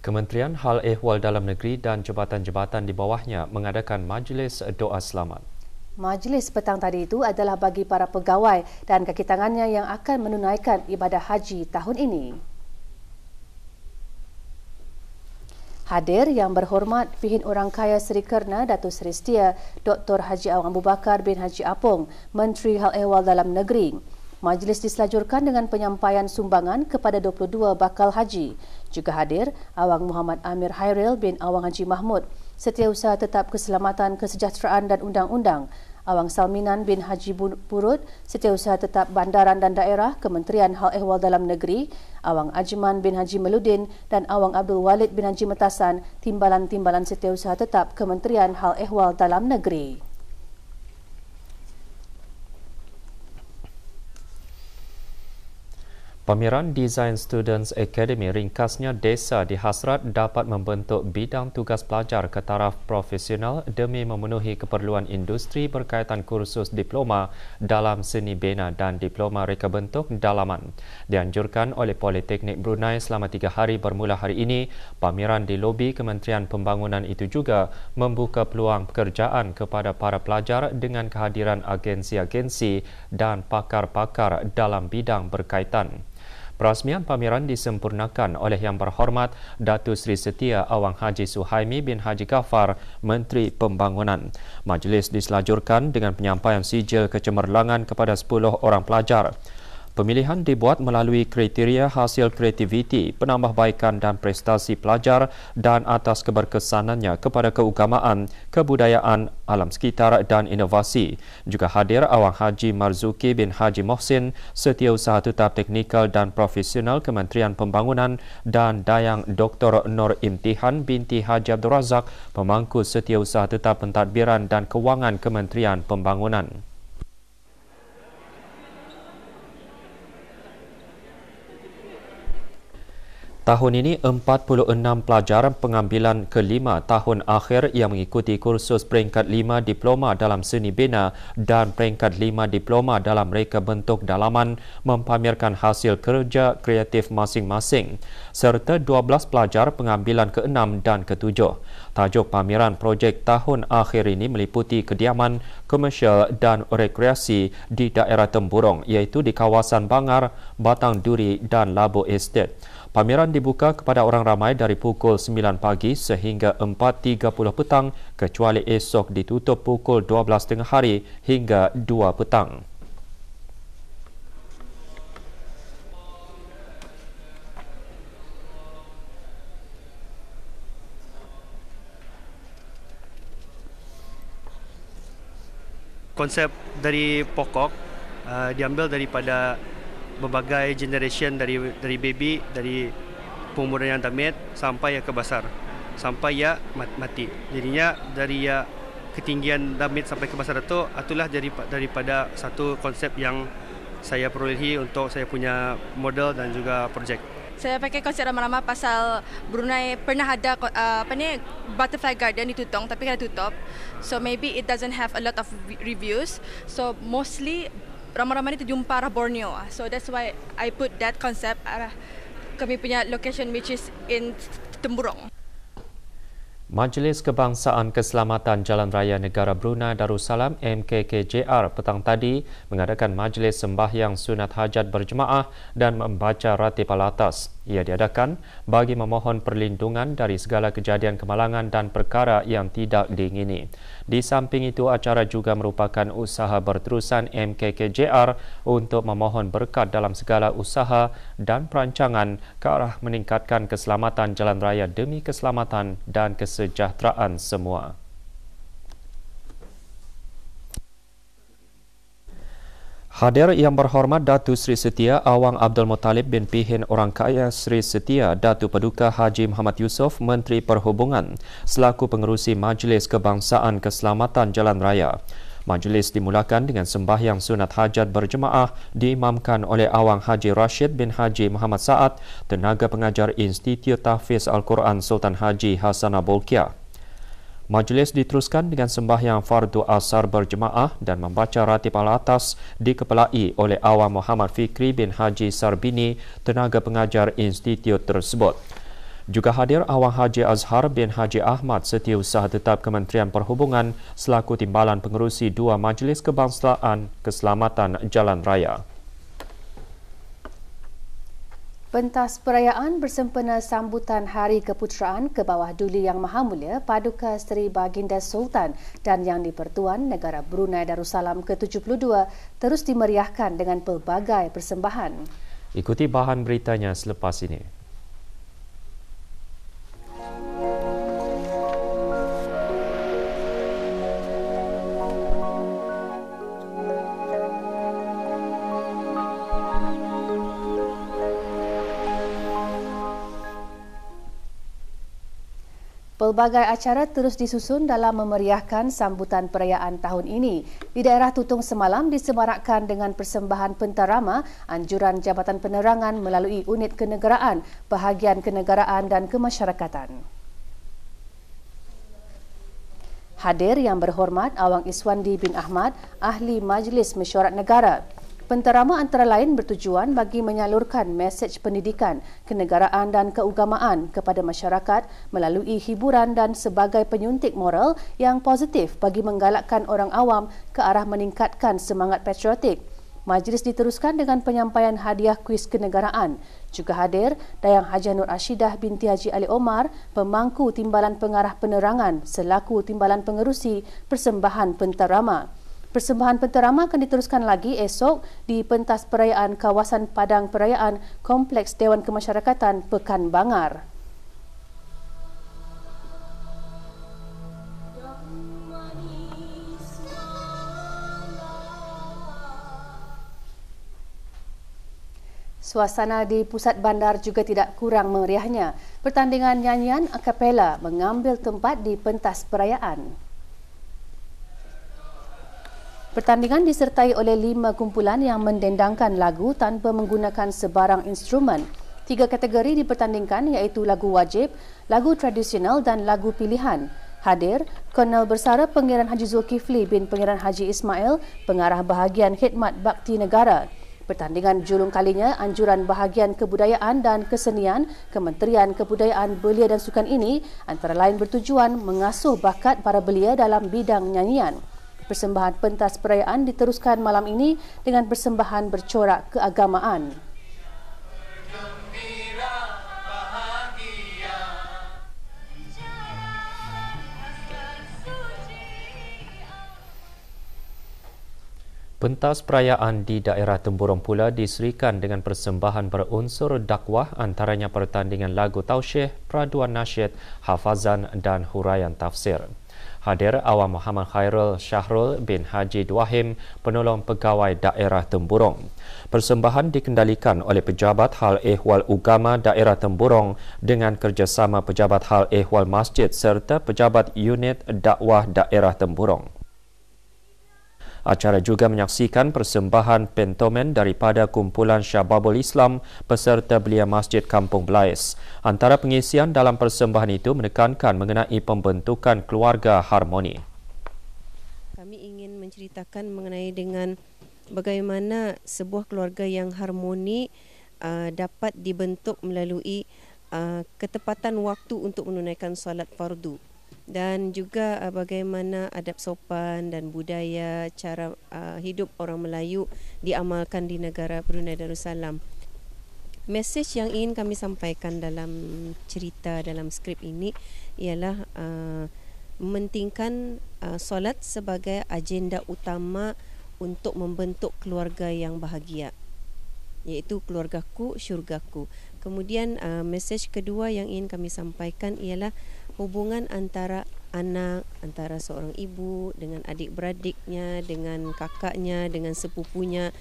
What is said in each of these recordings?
Kementerian Hal Ehwal Dalam Negeri dan jabatan-jabatan di bawahnya mengadakan majlis doa selamat. Majlis petang tadi itu adalah bagi para pegawai dan kakitangannya yang akan menunaikan ibadah haji tahun ini. Hadir yang berhormat Pihin Orang Kaya Seri Kerna Datu Seri Setia, Dr. Haji Awang Abu Bakar bin Haji Apung, Menteri Hal Ehwal Dalam Negeri. Majlis diselajurkan dengan penyampaian sumbangan kepada 22 bakal haji. Juga hadir Awang Muhammad Amir Hairil bin Awang Haji Mahmud, Setiausaha Tetap Keselamatan, Kesejahteraan dan Undang-Undang, Awang Salminan bin Haji Purut, Setiausaha Tetap Bandaran dan Daerah, Kementerian Hal Ehwal Dalam Negeri, Awang Ajman bin Haji Meludin dan Awang Abdul Walid bin Haji Metasan, Timbalan-Timbalan Setiausaha Tetap Kementerian Hal Ehwal Dalam Negeri. Pameran Design Students Academy ringkasnya desa dihasrat dapat membentuk bidang tugas pelajar ke taraf profesional demi memenuhi keperluan industri berkaitan kursus diploma dalam seni bina dan diploma reka bentuk dalaman. Dianjurkan oleh Politeknik Brunei selama tiga hari bermula hari ini, pameran di lobi Kementerian Pembangunan itu juga membuka peluang pekerjaan kepada para pelajar dengan kehadiran agensi-agensi dan pakar-pakar dalam bidang berkaitan. Perasmian pameran disempurnakan oleh Yang Berhormat Datu Seri Setia Awang Haji Suhaimi bin Haji Kafar, Menteri Pembangunan. Majlis diselajurkan dengan penyampaian sijil kecemerlangan kepada 10 orang pelajar. Pemilihan dibuat melalui kriteria hasil kreativiti, penambahbaikan dan prestasi pelajar dan atas keberkesanannya kepada keugamaan, kebudayaan, alam sekitar dan inovasi. Juga hadir Awang Haji Marzuki bin Haji Mohsin, Setiausaha Tetap Teknikal dan Profesional Kementerian Pembangunan dan Dayang Dr. Nur Imtihan binti Haji Abdul Razak, Pemangku Setiausaha Tetap Pentadbiran dan Kewangan Kementerian Pembangunan. Tahun ini 46 pelajar pengambilan kelima tahun akhir yang mengikuti kursus peringkat 5 diploma dalam seni bina dan peringkat 5 diploma dalam reka bentuk dalaman mempamerkan hasil kerja kreatif masing-masing serta 12 pelajar pengambilan ke-6 dan ke-7. Tajuk pameran projek tahun akhir ini meliputi kediaman, komersial dan rekreasi di daerah Temburong iaitu di kawasan Bangar, Batang Duri dan Labu Estate. Pameran dibuka kepada orang ramai dari pukul 9 pagi sehingga 4.30 petang kecuali esok ditutup pukul 12.30 hari hingga 2 petang. Konsep dari pokok uh, diambil daripada berbagai generasi dari dari baby dari pemuda yang tamat sampai yang kebasar sampai ya mati jadinya dari ya ketinggian damit sampai kebasar itu itulah dari daripada satu konsep yang saya perolehi untuk saya punya model dan juga projek saya pakai konsep lama-lama pasal Brunei pernah ada uh, apa ni butterfly garden di Tutong, tapi kena tutup so maybe it doesn't have a lot of reviews so mostly ramai-ramai ni terjumpa arah Borneo. Ah. So that's why I put that concept arah kami punya location which is in Temburong. Majlis Kebangsaan Keselamatan Jalan Raya Negara Brunei Darussalam MKKJR petang tadi mengadakan majlis sembahyang sunat hajat berjemaah dan membaca ratib alatas. Ia diadakan bagi memohon perlindungan dari segala kejadian kemalangan dan perkara yang tidak diingini. Di samping itu, acara juga merupakan usaha berterusan MKKJR untuk memohon berkat dalam segala usaha dan perancangan ke arah meningkatkan keselamatan jalan raya demi keselamatan dan kesejahteraan semua. Hadir yang berhormat Datu Sri Setia Awang Abdul Muttalib bin Pihin Orang Kaya Sri Setia Datu Paduka Haji Muhammad Yusof Menteri Perhubungan selaku pengerusi Majlis Kebangsaan Keselamatan Jalan Raya. Majlis dimulakan dengan sembahyang sunat hajat berjemaah diimamkan oleh Awang Haji Rashid bin Haji Muhammad Saad, tenaga pengajar Institut Tahfiz Al-Quran Sultan Haji Hasanah Bolkiah. Majlis diteruskan dengan sembahyang fardu asar berjemaah dan membaca ratib al-atas dikepelai oleh Awam Muhammad Fikri bin Haji Sarbini, tenaga pengajar institut tersebut. Juga hadir Awang Haji Azhar bin Haji Ahmad Setiausaha Tetap Kementerian Perhubungan selaku Timbalan Pengerusi Dua Majlis Kebangsaan Keselamatan Jalan Raya. Pentas perayaan bersempena sambutan Hari Keputeraan ke bawah Duli Yang Maha Mulia Paduka Seri Baginda Sultan dan Yang Dipertuan Negara Brunei Darussalam ke-72 terus dimeriahkan dengan pelbagai persembahan. Ikuti bahan beritanya selepas ini. Pelbagai acara terus disusun dalam memeriahkan sambutan perayaan tahun ini. Di daerah Tutung semalam disemarakkan dengan persembahan pentarama anjuran Jabatan Penerangan melalui Unit Kenegaraan, Bahagian Kenegaraan dan Kemasyarakatan. Hadir yang berhormat Awang Iswandi bin Ahmad, Ahli Majlis Mesyuarat Negara, Penterama antara lain bertujuan bagi menyalurkan mesej pendidikan, kenegaraan dan keugamaan kepada masyarakat melalui hiburan dan sebagai penyuntik moral yang positif bagi menggalakkan orang awam ke arah meningkatkan semangat patriotik. Majlis diteruskan dengan penyampaian hadiah kuis kenegaraan. Juga hadir Dayang Haji Nur Ashidah binti Haji Ali Omar, pemangku timbalan pengarah penerangan selaku timbalan pengerusi persembahan penterama. Persembahan penterama akan diteruskan lagi esok di pentas perayaan kawasan Padang Perayaan Kompleks Dewan Kemasyarakatan Pekan Bangar. Suasana di pusat bandar juga tidak kurang meriahnya. Pertandingan nyanyian akapela mengambil tempat di pentas perayaan. Pertandingan disertai oleh lima kumpulan yang mendendangkan lagu tanpa menggunakan sebarang instrumen. Tiga kategori dipertandingkan iaitu lagu wajib, lagu tradisional dan lagu pilihan. Hadir, Kornel Bersara Pengiran Haji Zulkifli bin Pengiran Haji Ismail, pengarah bahagian khidmat bakti negara. Pertandingan julung kalinya Anjuran Bahagian Kebudayaan dan Kesenian Kementerian Kebudayaan Belia dan Sukan ini antara lain bertujuan mengasuh bakat para belia dalam bidang nyanyian. Persembahan pentas perayaan diteruskan malam ini dengan persembahan bercorak keagamaan. Pentas perayaan di daerah Temburong pula diserikan dengan persembahan berunsur dakwah antaranya pertandingan lagu Tausyeh, Praduan Nasyid, Hafazan dan Huraian Tafsir hadir Awam Muhammad Khairul Syahrul bin Haji Duahim, penolong pegawai daerah Temburong. Persembahan dikendalikan oleh Pejabat Hal Ehwal Ugama Daerah Temburong dengan kerjasama Pejabat Hal Ehwal Masjid serta Pejabat Unit Dakwah Daerah Temburong. Acara juga menyaksikan persembahan pentomen daripada kumpulan Syababul Islam peserta belia Masjid Kampung Belais. Antara pengisian dalam persembahan itu menekankan mengenai pembentukan keluarga harmoni. Kami ingin menceritakan mengenai dengan bagaimana sebuah keluarga yang harmoni uh, dapat dibentuk melalui uh, ketepatan waktu untuk menunaikan salat fardu dan juga uh, bagaimana adab sopan dan budaya cara uh, hidup orang Melayu diamalkan di negara Brunei Darussalam. Mesej yang ingin kami sampaikan dalam cerita dalam skrip ini ialah uh, mementingkan uh, solat sebagai agenda utama untuk membentuk keluarga yang bahagia iaitu keluargaku syurgaku. Kemudian uh, mesej kedua yang ingin kami sampaikan ialah hubungan antara anak, antara seorang ibu dengan adik-beradiknya, dengan kakaknya, dengan sepupunya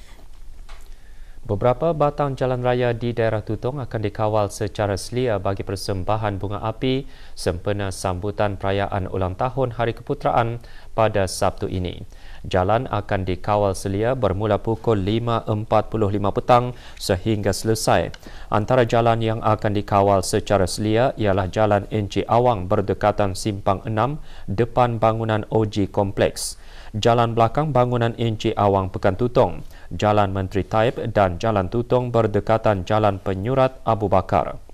Beberapa batang jalan raya di daerah Tutong akan dikawal secara selia bagi persembahan bunga api sempena sambutan perayaan ulang tahun Hari Keputeraan pada Sabtu ini. Jalan akan dikawal selia bermula pukul 5.45 petang sehingga selesai. Antara jalan yang akan dikawal secara selia ialah Jalan Enci Awang berdekatan Simpang 6 depan bangunan OG Kompleks. Jalan belakang bangunan Enci Awang Pekan Tutong. Jalan Menteri Taib dan Jalan Tutong berdekatan Jalan Penyurat Abu Bakar.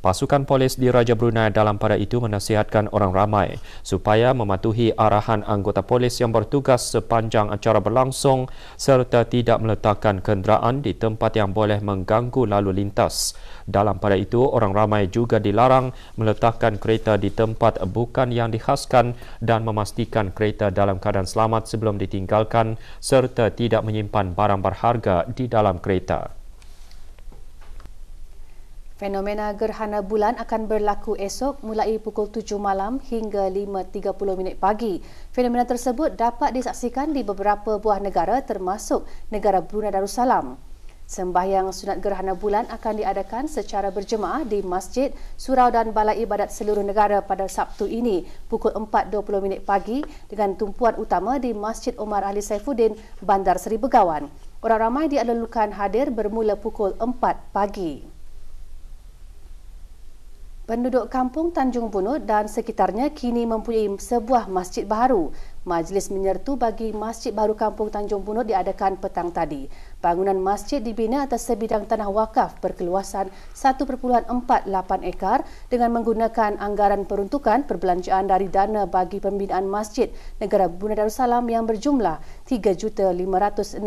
Pasukan polis di Raja Brunei dalam pada itu menasihatkan orang ramai supaya mematuhi arahan anggota polis yang bertugas sepanjang acara berlangsung serta tidak meletakkan kenderaan di tempat yang boleh mengganggu lalu lintas. Dalam pada itu, orang ramai juga dilarang meletakkan kereta di tempat bukan yang dikhaskan dan memastikan kereta dalam keadaan selamat sebelum ditinggalkan serta tidak menyimpan barang berharga di dalam kereta. Fenomena gerhana bulan akan berlaku esok mulai pukul 7 malam hingga 5.30 minit pagi. Fenomena tersebut dapat disaksikan di beberapa buah negara termasuk negara Brunei Darussalam. Sembahyang sunat gerhana bulan akan diadakan secara berjemaah di masjid, surau dan balai ibadat seluruh negara pada Sabtu ini pukul 4.20 minit pagi dengan tumpuan utama di Masjid Omar Ali Saifuddin, Bandar Seri Begawan. Orang ramai dialulukan hadir bermula pukul 4 pagi. Penduduk kampung Tanjung Bunuh dan sekitarnya kini mempunyai sebuah masjid baru. Majlis menyertu bagi Masjid Baru Kampung Tanjung Bunuh diadakan petang tadi. Bangunan masjid dibina atas sebidang tanah wakaf berkeluasan 1.48 ekar dengan menggunakan anggaran peruntukan perbelanjaan dari dana bagi pembinaan masjid Negara Bunda Darussalam yang berjumlah RM3,560,000.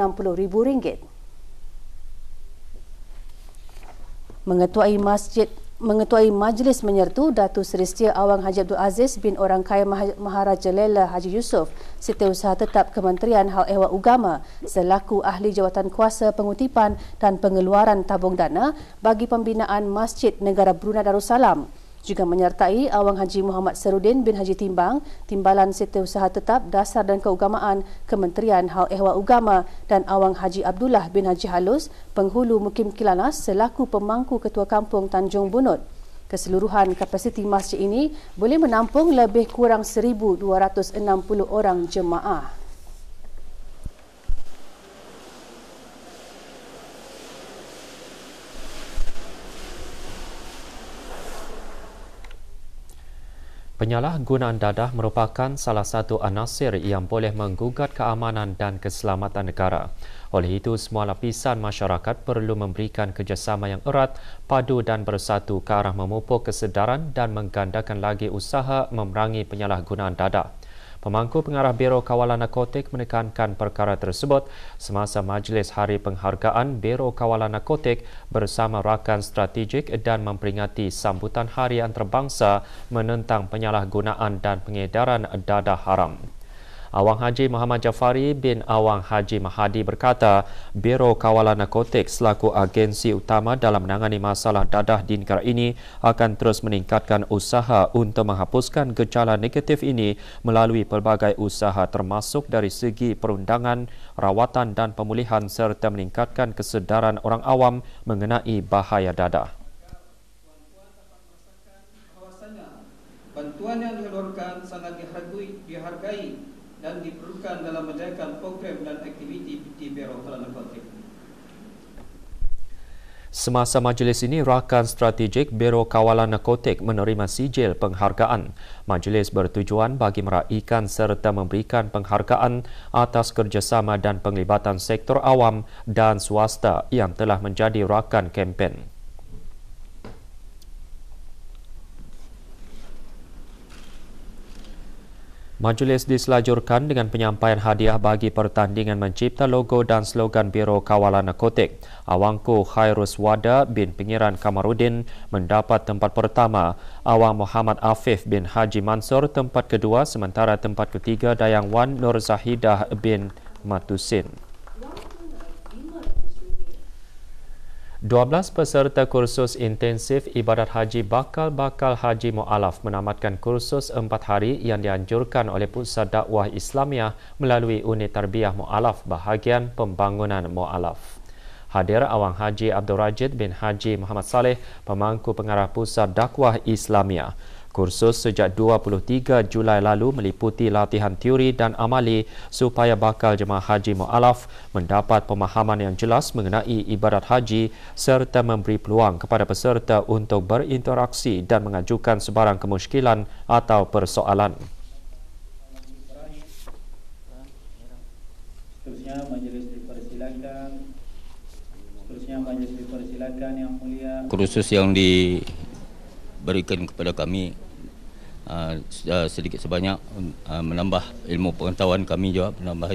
Mengetuai Masjid mengetuai majlis menyertu Datu Seri Setia Awang Haji Abdul Aziz bin Orang Kaya Maharaja Lela Haji Yusof Setiausaha Tetap Kementerian Hal Ehwal Ugama selaku Ahli Jawatan Kuasa Pengutipan dan Pengeluaran Tabung Dana bagi pembinaan Masjid Negara Brunei Darussalam juga menyertai Awang uh, Haji Muhammad Serudin bin Haji Timbang, Timbalan Setiausaha Tetap Dasar dan Keugamaan Kementerian Hal Ehwal Ugama dan Awang Haji Abdullah bin Haji Halus, penghulu Mukim Kilanas selaku pemangku Ketua Kampung Tanjung Bunut. Keseluruhan kapasiti masjid ini boleh menampung lebih kurang 1,260 orang jemaah. Penyalahgunaan dadah merupakan salah satu anasir yang boleh menggugat keamanan dan keselamatan negara. Oleh itu, semua lapisan masyarakat perlu memberikan kerjasama yang erat, padu dan bersatu ke arah memupuk kesedaran dan menggandakan lagi usaha memerangi penyalahgunaan dadah. Pemangku Pengarah Biro Kawalan Narkotik menekankan perkara tersebut semasa Majlis Hari Penghargaan Biro Kawalan Narkotik bersama rakan strategik dan memperingati sambutan Hari Antarabangsa menentang penyalahgunaan dan pengedaran dadah haram. Awang Haji Muhammad Jafari bin Awang Haji Mahadi berkata, Biro Kawalan Narkotik selaku agensi utama dalam menangani masalah dadah di negara ini akan terus meningkatkan usaha untuk menghapuskan gejala negatif ini melalui pelbagai usaha termasuk dari segi perundangan, rawatan dan pemulihan serta meningkatkan kesedaran orang awam mengenai bahaya dadah. Bantuan yang dihadorkan sangat dihargai, dihargai dan diperlukan dalam menjalankan program dan aktiviti di Biro Kuala Semasa majlis ini, rakan strategik Biro Kawalan Narkotik menerima sijil penghargaan. Majlis bertujuan bagi meraihkan serta memberikan penghargaan atas kerjasama dan penglibatan sektor awam dan swasta yang telah menjadi rakan kempen. Majlis diselajurkan dengan penyampaian hadiah bagi pertandingan mencipta logo dan slogan Biro Kawalan Narkotik. Awangku Khairus Wada bin Pengiran Kamarudin mendapat tempat pertama. Awang Muhammad Afif bin Haji Mansor tempat kedua sementara tempat ketiga Dayang Wan Nur Zahidah bin Matusin. 12 peserta kursus intensif ibadat haji bakal-bakal haji mualaf menamatkan kursus 4 hari yang dianjurkan oleh Pusat Dakwah Islamiah melalui Unit Tarbiyah Mualaf bahagian pembangunan mualaf. Hadir Awang Haji Abdul Rajid bin Haji Muhammad Saleh, pemangku pengarah Pusat Dakwah Islamiah. Kursus sejak 23 Julai lalu meliputi latihan teori dan amali supaya bakal jemaah haji mu'alaf mendapat pemahaman yang jelas mengenai ibarat haji serta memberi peluang kepada peserta untuk berinteraksi dan mengajukan sebarang kemuskilan atau persoalan. Kursus yang di berikan kepada kami uh, uh sedikit sebanyak um, uh, menambah ilmu pengetahuan kami juga menambah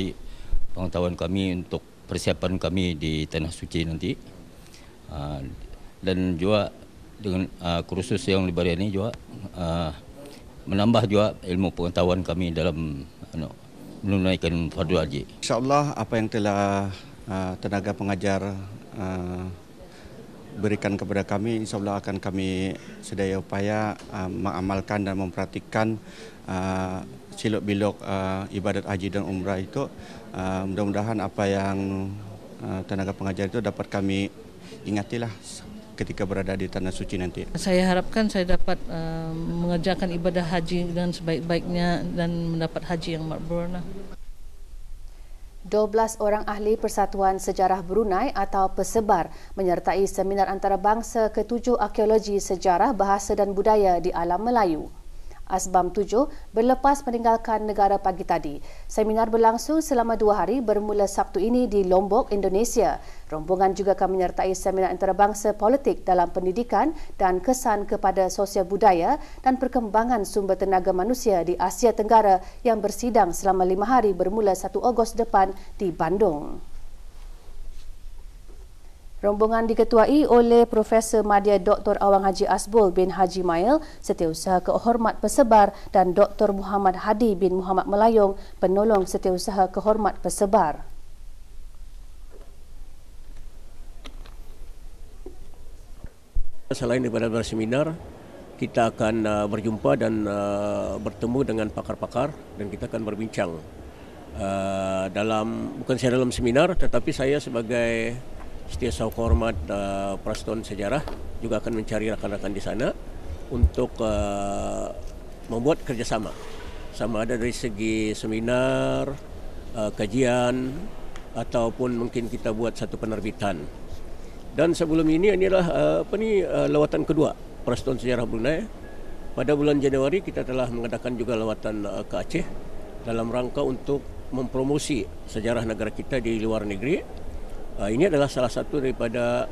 pengetahuan kami untuk persiapan kami di tanah suci nanti uh, dan juga dengan uh, kursus yang diberi ini juga uh, menambah juga ilmu pengetahuan kami dalam ano, menunaikan fardu haji. InsyaAllah apa yang telah uh, tenaga pengajar uh, berikan kepada kami insya Allah akan kami sedaya upaya uh, mengamalkan dan memperhatikan uh, ah, silok bilok uh, ah, ibadat haji dan umrah itu uh, mudah-mudahan apa yang uh, tenaga pengajar itu dapat kami ingatilah ketika berada di tanah suci nanti. Saya harapkan saya dapat uh, mengerjakan ibadah haji dengan sebaik-baiknya dan mendapat haji yang makmur. Lah. 12 orang ahli Persatuan Sejarah Brunei atau Pesebar menyertai seminar antarabangsa ketujuh arkeologi sejarah bahasa dan budaya di alam Melayu. Asbam 7 berlepas meninggalkan negara pagi tadi. Seminar berlangsung selama dua hari bermula Sabtu ini di Lombok, Indonesia. Rombongan juga akan menyertai seminar antarabangsa politik dalam pendidikan dan kesan kepada sosial budaya dan perkembangan sumber tenaga manusia di Asia Tenggara yang bersidang selama lima hari bermula 1 Ogos depan di Bandung. Rombongan diketuai oleh Profesor Madya Dr. Awang Haji Asbol bin Haji Mail, Setiausaha Kehormat Pesebar dan Dr. Muhammad Hadi bin Muhammad Melayong, Penolong Setiausaha Kehormat Pesebar. Selain daripada seminar, kita akan uh, berjumpa dan uh, bertemu dengan pakar-pakar dan kita akan berbincang uh, dalam bukan saya dalam seminar tetapi saya sebagai setia sahur hormat uh, Praston Sejarah juga akan mencari rakan-rakan di sana untuk uh, membuat kerjasama sama ada dari segi seminar, uh, kajian ataupun mungkin kita buat satu penerbitan. Dan sebelum ini inilah uh, apa ni uh, lawatan kedua Praston Sejarah Brunei. Pada bulan Januari kita telah mengadakan juga lawatan uh, ke Aceh dalam rangka untuk mempromosi sejarah negara kita di luar negeri Uh, ini adalah salah satu daripada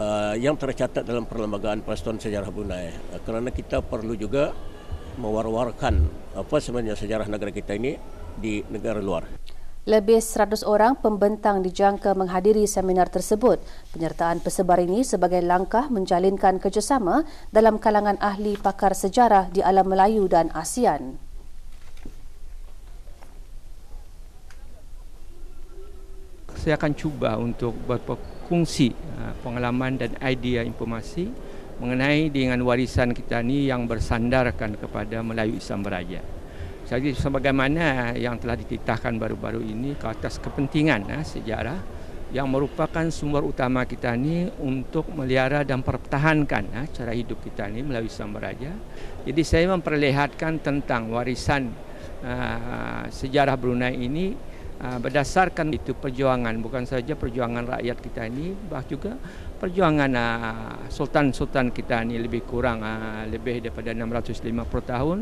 uh, yang tercatat dalam perlembagaan Preston Sejarah Brunei. Uh, kerana kita perlu juga mewar-warkan apa sebenarnya sejarah negara kita ini di negara luar. Lebih 100 orang pembentang dijangka menghadiri seminar tersebut. Penyertaan pesebar ini sebagai langkah menjalinkan kerjasama dalam kalangan ahli pakar sejarah di alam Melayu dan ASEAN. saya akan cuba untuk berkongsi ha, pengalaman dan idea informasi mengenai dengan warisan kita ini yang bersandarkan kepada Melayu Islam Beraja. Jadi sebagaimana yang telah dititahkan baru-baru ini ke atas kepentingan ha, sejarah yang merupakan sumber utama kita ini untuk melihara dan pertahankan ha, cara hidup kita ini Melayu Islam Beraja. Jadi saya memperlihatkan tentang warisan uh, sejarah Brunei ini Ah, berdasarkan itu perjuangan bukan saja perjuangan rakyat kita ini bah juga perjuangan ah, sultan-sultan kita ini lebih kurang ah, lebih daripada 650 tahun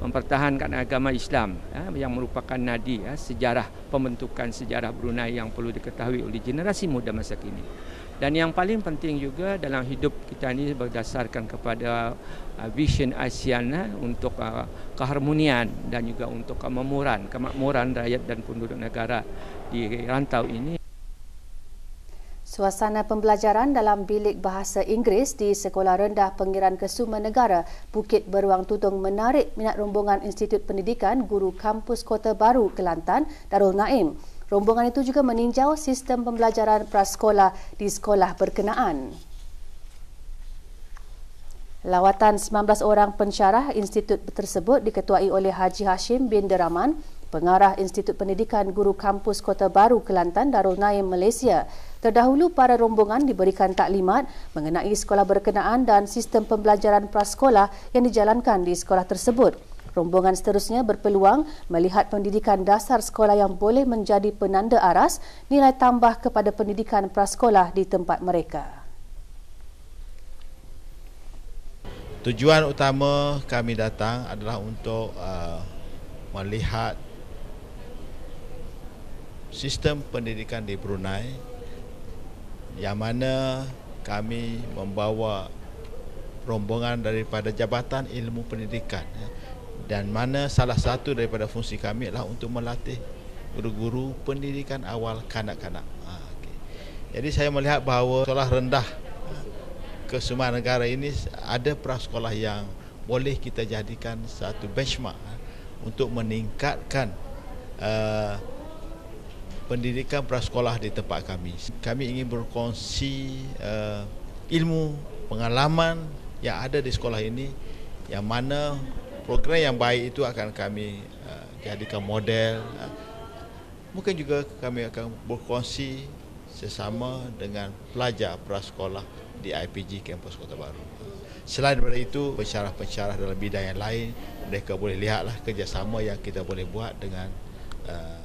mempertahankan agama Islam yang merupakan nadi sejarah pembentukan sejarah Brunei yang perlu diketahui oleh generasi muda masa kini dan yang paling penting juga dalam hidup kita ini berdasarkan kepada uh, vision ASEAN eh, untuk uh, keharmonian dan juga untuk kemakmuran, kemakmuran rakyat dan penduduk negara di rantau ini. Suasana pembelajaran dalam bilik bahasa Inggeris di Sekolah Rendah Pengiran Kesuma Negara, Bukit Beruang Tutung menarik minat rombongan Institut Pendidikan Guru Kampus Kota Baru Kelantan, Darul Naim. Rombongan itu juga meninjau sistem pembelajaran prasekolah di sekolah berkenaan. Lawatan 19 orang pensyarah institut tersebut diketuai oleh Haji Hashim bin Deraman, pengarah Institut Pendidikan Guru Kampus Kota Baru Kelantan Darul Naim Malaysia. Terdahulu para rombongan diberikan taklimat mengenai sekolah berkenaan dan sistem pembelajaran prasekolah yang dijalankan di sekolah tersebut. Rombongan seterusnya berpeluang melihat pendidikan dasar sekolah yang boleh menjadi penanda aras nilai tambah kepada pendidikan prasekolah di tempat mereka. Tujuan utama kami datang adalah untuk uh, melihat sistem pendidikan di Brunei yang mana kami membawa rombongan daripada Jabatan Ilmu Pendidikan ya, dan mana salah satu daripada fungsi kami adalah untuk melatih guru-guru pendidikan awal kanak-kanak. Ha, ah, okay. Jadi saya melihat bahawa sekolah rendah ha, ah, ke semua negara ini ada prasekolah yang boleh kita jadikan satu benchmark ha, untuk meningkatkan uh, pendidikan prasekolah di tempat kami. Kami ingin berkongsi uh, ilmu, pengalaman yang ada di sekolah ini yang mana program yang baik itu akan kami uh, jadikan model. Uh, mungkin juga kami akan berkongsi sesama dengan pelajar prasekolah di IPG Kampus Kota Baru. Selain daripada itu, pencerah-pencerah dalam bidang yang lain, mereka boleh lihatlah kerjasama yang kita boleh buat dengan uh,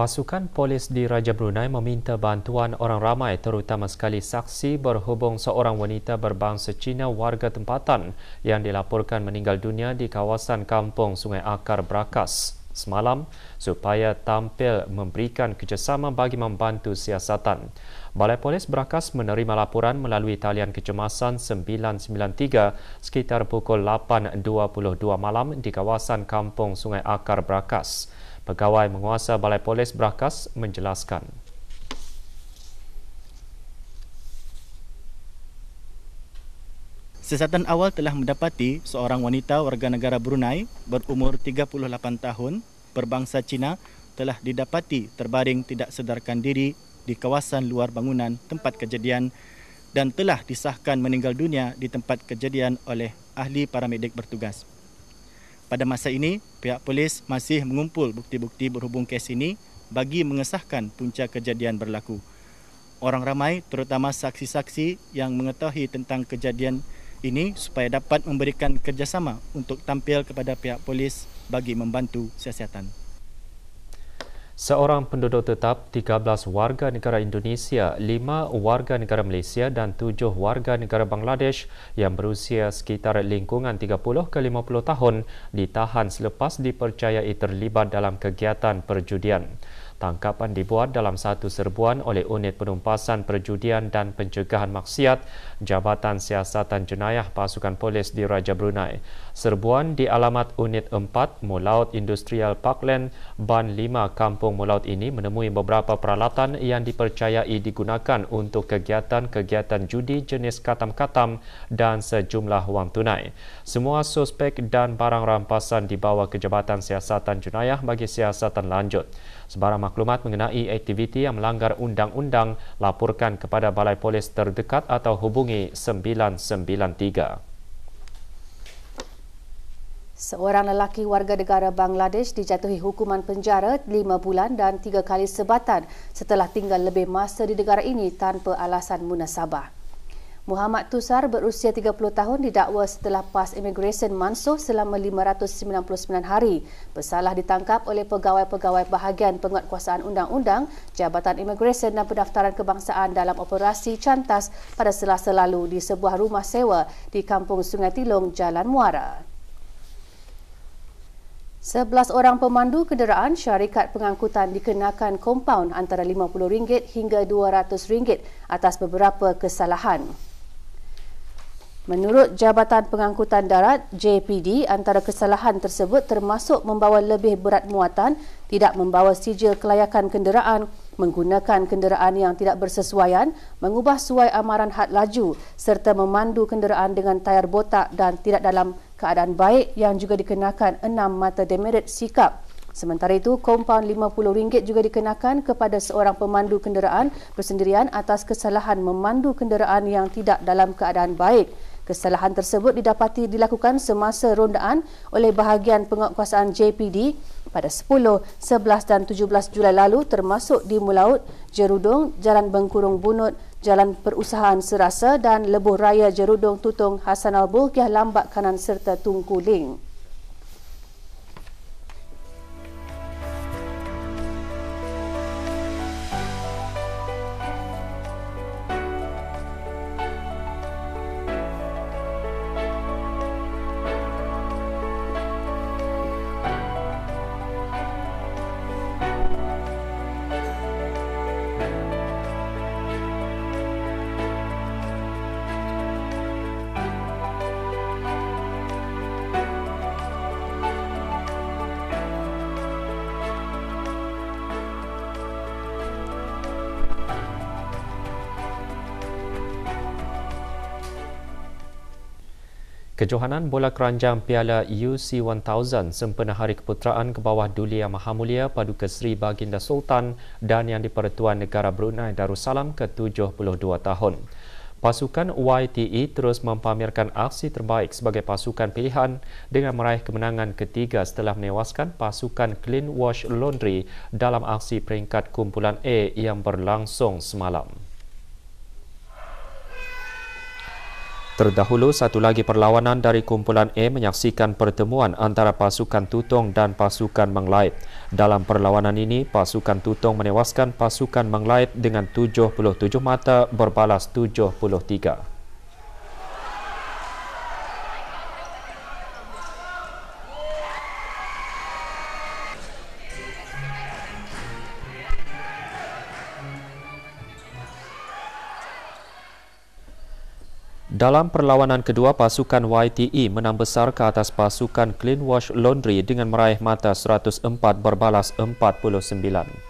Pasukan polis di Raja Brunei meminta bantuan orang ramai terutama sekali saksi berhubung seorang wanita berbangsa Cina warga tempatan yang dilaporkan meninggal dunia di kawasan kampung Sungai Akar Brakas semalam supaya tampil memberikan kerjasama bagi membantu siasatan. Balai Polis Brakas menerima laporan melalui talian kecemasan 993 sekitar pukul 8.22 malam di kawasan kampung Sungai Akar Brakas. Pegawai menguasa Balai Polis Berakas menjelaskan. Siasatan awal telah mendapati seorang wanita warga negara Brunei berumur 38 tahun berbangsa Cina telah didapati terbaring tidak sedarkan diri di kawasan luar bangunan tempat kejadian dan telah disahkan meninggal dunia di tempat kejadian oleh ahli paramedik bertugas. Pada masa ini, pihak polis masih mengumpul bukti-bukti berhubung kes ini bagi mengesahkan punca kejadian berlaku. Orang ramai, terutama saksi-saksi yang mengetahui tentang kejadian ini supaya dapat memberikan kerjasama untuk tampil kepada pihak polis bagi membantu siasatan seorang penduduk tetap, 13 warga negara Indonesia, 5 warga negara Malaysia dan 7 warga negara Bangladesh yang berusia sekitar lingkungan 30 ke 50 tahun ditahan selepas dipercayai terlibat dalam kegiatan perjudian. Tangkapan dibuat dalam satu serbuan oleh Unit Penumpasan Perjudian dan Pencegahan Maksiat Jabatan Siasatan Jenayah Pasukan Polis di Raja Brunei. Serbuan di alamat Unit 4 Mulaut Industrial Parkland Ban 5 Kampung Mulaut ini menemui beberapa peralatan yang dipercayai digunakan untuk kegiatan-kegiatan judi jenis katam-katam dan sejumlah wang tunai. Semua suspek dan barang rampasan dibawa ke Jabatan Siasatan Jenayah bagi siasatan lanjut. Sebarang maklumat mengenai aktiviti yang melanggar undang-undang laporkan kepada balai polis terdekat atau hubungi 993. Seorang lelaki warga negara Bangladesh dijatuhi hukuman penjara 5 bulan dan 3 kali sebatan setelah tinggal lebih masa di negara ini tanpa alasan munasabah. Muhammad Tusar berusia 30 tahun didakwa setelah pas immigration mansuh selama 599 hari. Bersalah ditangkap oleh pegawai-pegawai bahagian penguatkuasaan undang-undang, Jabatan Immigration dan Pendaftaran Kebangsaan dalam operasi cantas pada selasa lalu di sebuah rumah sewa di Kampung Sungai Tilong, Jalan Muara. Sebelas orang pemandu kenderaan syarikat pengangkutan dikenakan kompaun antara RM50 hingga RM200 atas beberapa kesalahan. Menurut Jabatan Pengangkutan Darat JPD, antara kesalahan tersebut termasuk membawa lebih berat muatan, tidak membawa sijil kelayakan kenderaan, menggunakan kenderaan yang tidak bersesuaian, mengubah suai amaran had laju serta memandu kenderaan dengan tayar botak dan tidak dalam keadaan baik yang juga dikenakan enam mata demerit sikap. Sementara itu, kompaun RM50 juga dikenakan kepada seorang pemandu kenderaan bersendirian atas kesalahan memandu kenderaan yang tidak dalam keadaan baik. Kesalahan tersebut didapati dilakukan semasa rondaan oleh bahagian penguatkuasaan JPD pada 10, 11 dan 17 Julai lalu termasuk di Mulaut, Jerudong, Jalan Bengkurung Bunut, Jalan Perusahaan Serasa dan Lebuh Raya Jerudong Tutung Hasan Al-Bulkiah Lambak Kanan serta Tungku Ling. Kejohanan bola keranjang Piala UC 1000 sempena Hari Keputeraan ke bawah Duli Yang Maha Mulia Paduka Seri Baginda Sultan dan Yang Dipertuan Negara Brunei Darussalam ke-72 tahun. Pasukan YTE terus mempamerkan aksi terbaik sebagai pasukan pilihan dengan meraih kemenangan ketiga setelah menewaskan pasukan Clean Wash Laundry dalam aksi peringkat kumpulan A yang berlangsung semalam. Terdahulu, satu lagi perlawanan dari kumpulan A menyaksikan pertemuan antara pasukan Tutong dan pasukan Menglaib. Dalam perlawanan ini, pasukan Tutong menewaskan pasukan Menglaib dengan 77 mata berbalas 73. Dalam perlawanan kedua, pasukan YTE menang besar ke atas pasukan Clean Wash Laundry dengan meraih mata 104 berbalas 49.